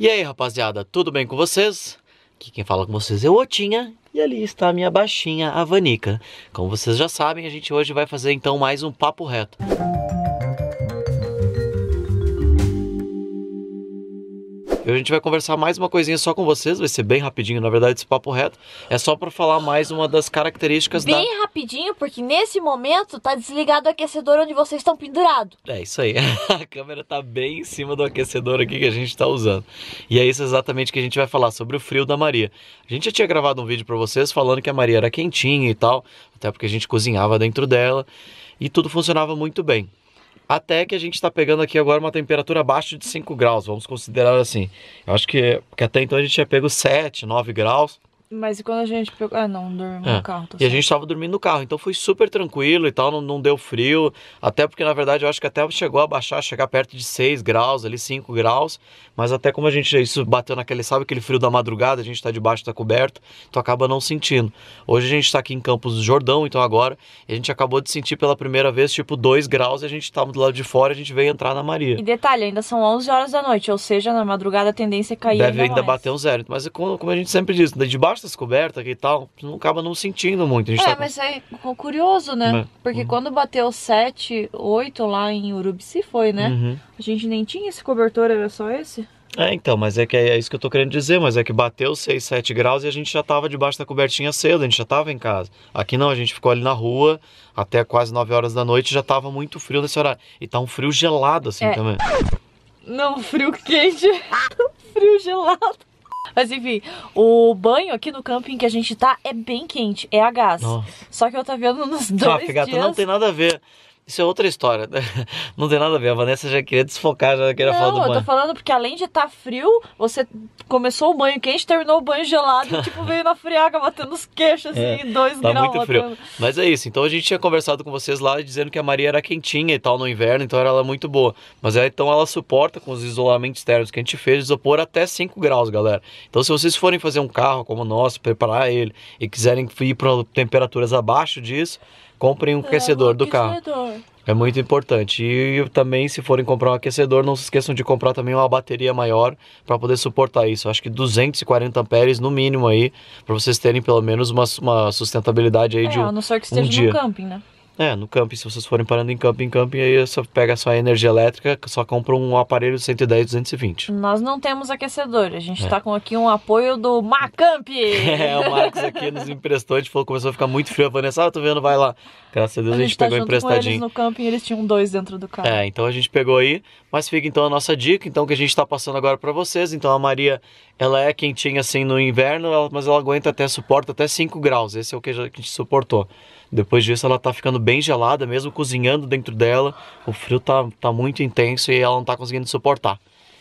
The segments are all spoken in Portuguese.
E aí, rapaziada, tudo bem com vocês? Aqui quem fala com vocês é o Otinha e ali está a minha baixinha, a Vanica. Como vocês já sabem, a gente hoje vai fazer então mais um papo reto. Música A gente vai conversar mais uma coisinha só com vocês, vai ser bem rapidinho, na verdade, esse papo reto. É só para falar mais uma das características bem da. Bem rapidinho, porque nesse momento tá desligado o aquecedor onde vocês estão pendurados. É isso aí. A câmera tá bem em cima do aquecedor aqui que a gente tá usando. E é isso exatamente que a gente vai falar sobre o frio da Maria. A gente já tinha gravado um vídeo para vocês falando que a Maria era quentinha e tal, até porque a gente cozinhava dentro dela e tudo funcionava muito bem. Até que a gente está pegando aqui agora uma temperatura abaixo de 5 graus, vamos considerar assim. Eu acho que, que até então a gente tinha pego 7, 9 graus. Mas e quando a gente pegou. Ah, não, dormiu é. no carro. Tá e certo. a gente tava dormindo no carro, então foi super tranquilo e tal, não, não deu frio. Até porque, na verdade, eu acho que até chegou a baixar, chegar perto de 6 graus, ali 5 graus. Mas até como a gente. Isso bateu naquele, sabe, aquele frio da madrugada, a gente tá debaixo da tá coberta, tu acaba não sentindo. Hoje a gente tá aqui em Campos do Jordão, então agora, a gente acabou de sentir pela primeira vez, tipo, 2 graus e a gente tava do lado de fora, a gente veio entrar na Maria. E detalhe, ainda são 11 horas da noite, ou seja, na madrugada a tendência é cair. Deve ainda, ainda bater um zero. Mas como, como a gente sempre diz, debaixo essa dessa coberta e tal. Não acaba não sentindo muito. A gente é, tá... mas é curioso, né? né? Porque uhum. quando bateu 7, 8 lá em Urubici foi, né? Uhum. A gente nem tinha esse cobertor, era só esse? É, então, mas é que é, é isso que eu tô querendo dizer, mas é que bateu 6, 7 graus e a gente já tava debaixo da cobertinha cedo, a gente já tava em casa. Aqui não, a gente ficou ali na rua até quase 9 horas da noite, já tava muito frio nesse horário. E tá um frio gelado assim é. também. Não, frio quente, frio gelado. Mas enfim, o banho aqui no camping que a gente tá é bem quente, é a gás. Nossa. Só que eu tô vendo nos ah, dois ah, dias... não tem nada a ver. Isso é outra história. Né? Não tem nada a ver. A Vanessa já queria desfocar, já queria não, falar do banho. Não, eu tô falando porque além de estar tá frio, você começou o banho quente, terminou o banho gelado e tipo veio na friaga batendo os queixos assim, é, dois tá graus. muito frio. Mas é isso. Então a gente tinha conversado com vocês lá dizendo que a Maria era quentinha e tal no inverno, então ela é muito boa. Mas aí é, então ela suporta com os isolamentos térmicos que a gente fez, isopor até 5 graus, galera. Então se vocês forem fazer um carro como o nosso, preparar ele e quiserem ir para temperaturas abaixo disso, Comprem um é, aquecedor do aquecedor. carro. É muito importante. E, também, se forem comprar um aquecedor, não se esqueçam de comprar também uma bateria maior para poder suportar isso. Acho que 240 amperes no mínimo aí, para vocês terem pelo menos uma, uma sustentabilidade aí é, de um, a não ser que esteja um dia. no camping, né? É, no camping, se vocês forem parando em camping, em camping, aí você pega a sua energia elétrica, só compra um aparelho de 110, 220. Nós não temos aquecedor, a gente está é. com aqui um apoio do Macamp. É, o Marcos aqui nos emprestou, a gente falou, começou a ficar muito frio, a Vanessa, ah, tô vendo, vai lá. Graças a Deus a gente, a gente tá pegou emprestadinho. eles no camping, eles tinham dois dentro do carro. É, então a gente pegou aí, mas fica então a nossa dica, então que a gente está passando agora para vocês. Então a Maria, ela é quentinha assim no inverno, ela, mas ela aguenta até suporta até 5 graus. Esse é o que a gente suportou. Depois disso ela tá ficando bem gelada, mesmo cozinhando dentro dela. O frio tá, tá muito intenso e ela não tá conseguindo suportar.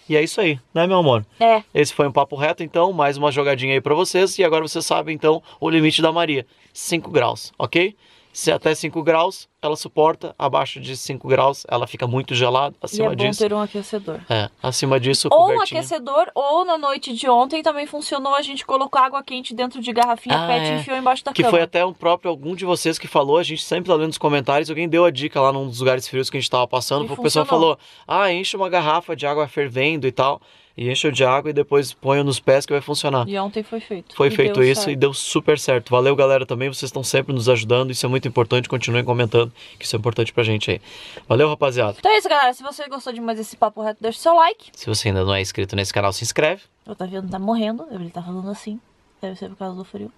E é isso aí, né, meu amor? É. Esse foi um papo reto, então, mais uma jogadinha aí para vocês. E agora você sabe, então, o limite da Maria: 5 graus, ok? se é até 5 graus, ela suporta, abaixo de 5 graus, ela fica muito gelada, acima e é bom disso. ter um aquecedor. É, acima disso, Ou um aquecedor, ou na noite de ontem também funcionou, a gente colocou água quente dentro de garrafinha Ah, pet é. e enfiou embaixo da Que foi até um próprio, algum de vocês que falou, a gente sempre tá lendo nos comentários, alguém deu a dica lá num dos lugares frios que a gente tava passando, porque o pessoal falou, ah, enche uma garrafa de água fervendo e tal e encham de água e depois ponha nos pés que vai funcionar. E ontem foi feito. Foi e feito isso certo. e deu super certo. Valeu, galera, também. Vocês estão sempre nos ajudando. Isso é muito importante. Continuem comentando, que isso é importante pra gente aí. Valeu, rapaziada. Então é isso, galera. Se você gostou de mais esse papo reto, deixa o seu like. Se você ainda não é inscrito nesse canal, se inscreve. O Otaviano tá morrendo. Ele tá falando assim. Deve ser por causa do frio.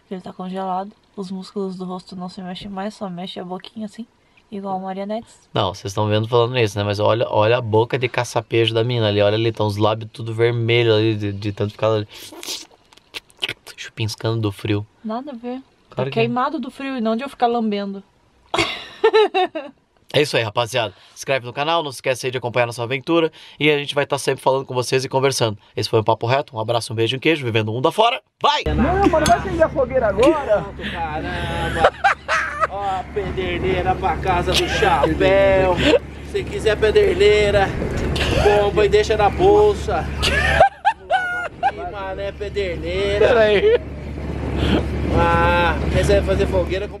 Porque ele tá congelado. Os músculos do rosto não se mexem mais, só mexe a boquinha assim. Igual marionetes. Não, vocês estão vendo falando isso, né? Mas olha, olha a boca de caçapejo da mina ali. Olha ali, estão os lábios tudo vermelho ali, de, de tanto ficar ali. Chupinscando do frio. Nada a ver. Tá claro tá que... É. queimado do frio e não de eu ficar lambendo. É isso aí, rapaziada. Se inscreve no canal, não se esquece aí de acompanhar nossa aventura. E a gente vai estar tá sempre falando com vocês e conversando. Esse foi um Papo Reto. Um abraço, um beijo, um queijo. Vivendo o mundo afora. Vai! Não, mano, vai acender a fogueira agora. Caramba. Ó, a pederneira pra casa do chapéu. Se quiser pederneira, bomba e deixa na bolsa. E, mané, pederneira. Peraí. Ah, quer fazer fogueira com.